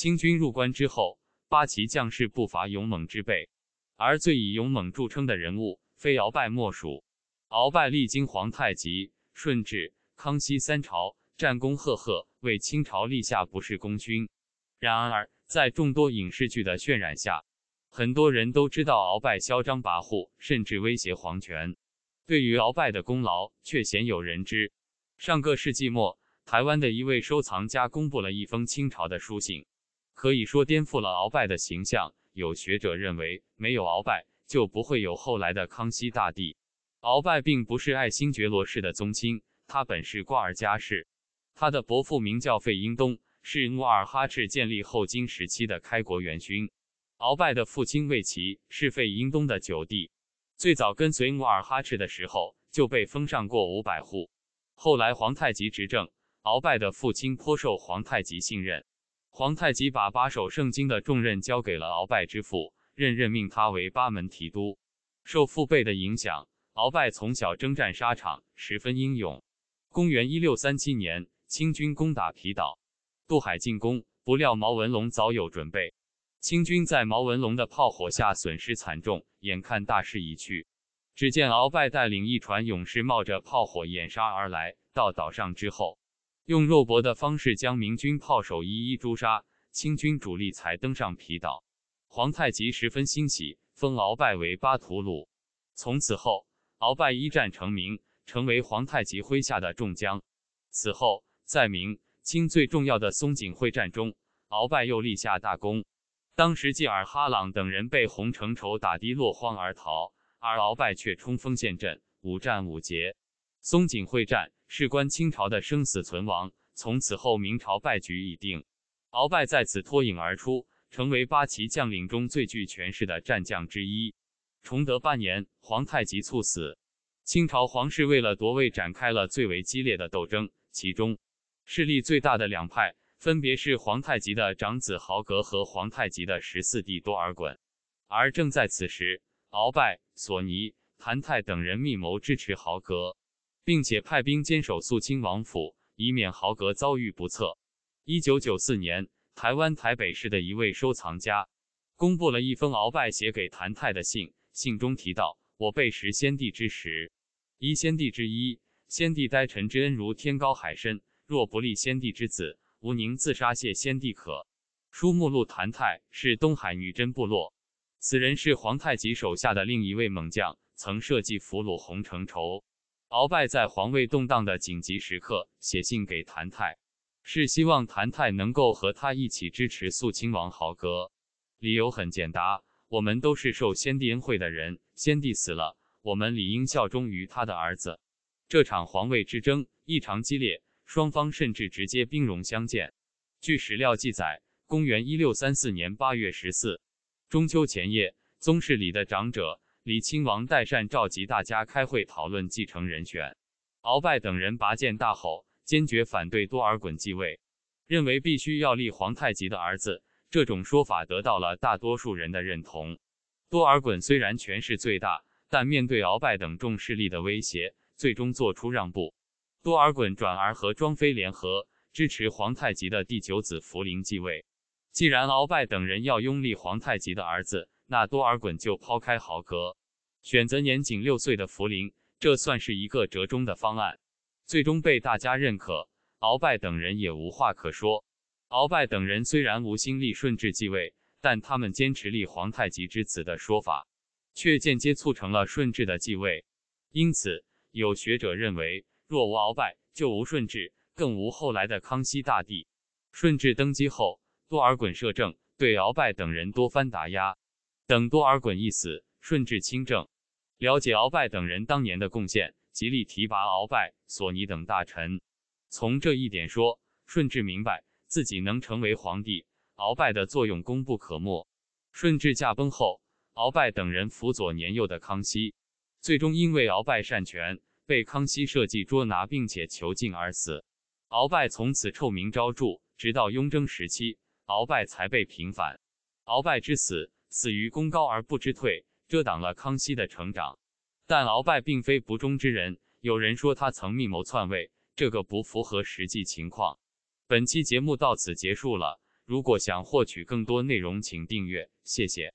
清军入关之后，八旗将士不乏勇猛之辈，而最以勇猛著称的人物，非鳌拜莫属。鳌拜历经皇太极、顺治、康熙三朝，战功赫赫，为清朝立下不世功勋。然而，在众多影视剧的渲染下，很多人都知道鳌拜嚣张跋扈，甚至威胁皇权。对于鳌拜的功劳，却鲜有人知。上个世纪末，台湾的一位收藏家公布了一封清朝的书信。可以说颠覆了鳌拜的形象。有学者认为，没有鳌拜就不会有后来的康熙大帝。鳌拜并不是爱新觉罗氏的宗亲，他本是瓜尔佳氏。他的伯父名叫费英东，是努尔哈赤建立后金时期的开国元勋。鳌拜的父亲魏齐是费英东的九弟，最早跟随努尔哈赤的时候就被封上过五百户。后来皇太极执政，鳌拜的父亲颇受皇太极信任。皇太极把把守盛京的重任交给了鳌拜之父，任任命他为八门提督。受父辈的影响，鳌拜从小征战沙场，十分英勇。公元一六三七年，清军攻打皮岛，渡海进攻，不料毛文龙早有准备，清军在毛文龙的炮火下损失惨重，眼看大势已去，只见鳌拜带领一船勇士冒着炮火掩杀而来，到岛上之后。用肉搏的方式将明军炮手一一诛杀，清军主力才登上皮岛。皇太极十分欣喜，封鳌拜为巴图鲁。从此后，鳌拜一战成名，成为皇太极麾下的众将。此后，在明清最重要的松锦会战中，鳌拜又立下大功。当时，济尔哈朗等人被洪承畴打得落荒而逃，而鳌拜却冲锋陷阵，五战五捷。松锦会战。事关清朝的生死存亡。从此后，明朝败局已定。鳌拜在此脱颖而出，成为八旗将领中最具权势的战将之一。崇德半年，皇太极猝死，清朝皇室为了夺位展开了最为激烈的斗争。其中，势力最大的两派分别是皇太极的长子豪格和皇太极的十四弟多尔衮。而正在此时，鳌拜、索尼、谭泰等人密谋支持豪格。并且派兵坚守肃亲王府，以免豪格遭遇不测。一九九四年，台湾台北市的一位收藏家公布了一封鳌拜写给谭泰的信，信中提到：“我辈识先帝之时，依先帝之一，先帝待臣之恩如天高海深。若不立先帝之子，吾宁自杀谢先帝可。”书目录谭泰是东海女真部落，此人是皇太极手下的另一位猛将，曾设计俘虏洪承畴。鳌拜在皇位动荡的紧急时刻写信给谭泰，是希望谭泰能够和他一起支持肃亲王豪格。理由很简单，我们都是受先帝恩惠的人，先帝死了，我们理应效忠于他的儿子。这场皇位之争异常激烈，双方甚至直接兵戎相见。据史料记载，公元1634年8月14中秋前夜，宗室里的长者。李亲王代善召集大家开会讨论继承人选，鳌拜等人拔剑大吼，坚决反对多尔衮继位，认为必须要立皇太极的儿子。这种说法得到了大多数人的认同。多尔衮虽然权势最大，但面对鳌拜等重势力的威胁，最终做出让步。多尔衮转而和庄妃联合，支持皇太极的第九子福临继位。既然鳌拜等人要拥立皇太极的儿子，那多尔衮就抛开豪格，选择年仅六岁的福临，这算是一个折中的方案，最终被大家认可。鳌拜等人也无话可说。鳌拜等人虽然无心立顺治继位，但他们坚持立皇太极之子的说法，却间接促成了顺治的继位。因此，有学者认为，若无鳌拜，就无顺治，更无后来的康熙大帝。顺治登基后，多尔衮摄政，对鳌拜等人多番打压。等多尔衮一死，顺治亲政，了解鳌拜等人当年的贡献，极力提拔鳌拜、索尼等大臣。从这一点说，顺治明白自己能成为皇帝，鳌拜的作用功不可没。顺治驾崩后，鳌拜等人辅佐年幼的康熙，最终因为鳌拜擅权，被康熙设计捉拿，并且囚禁而死。鳌拜从此臭名昭著，直到雍正时期，鳌拜才被平反。鳌拜之死。死于功高而不知退，遮挡了康熙的成长。但鳌拜并非不忠之人，有人说他曾密谋篡位，这个不符合实际情况。本期节目到此结束了，如果想获取更多内容，请订阅，谢谢。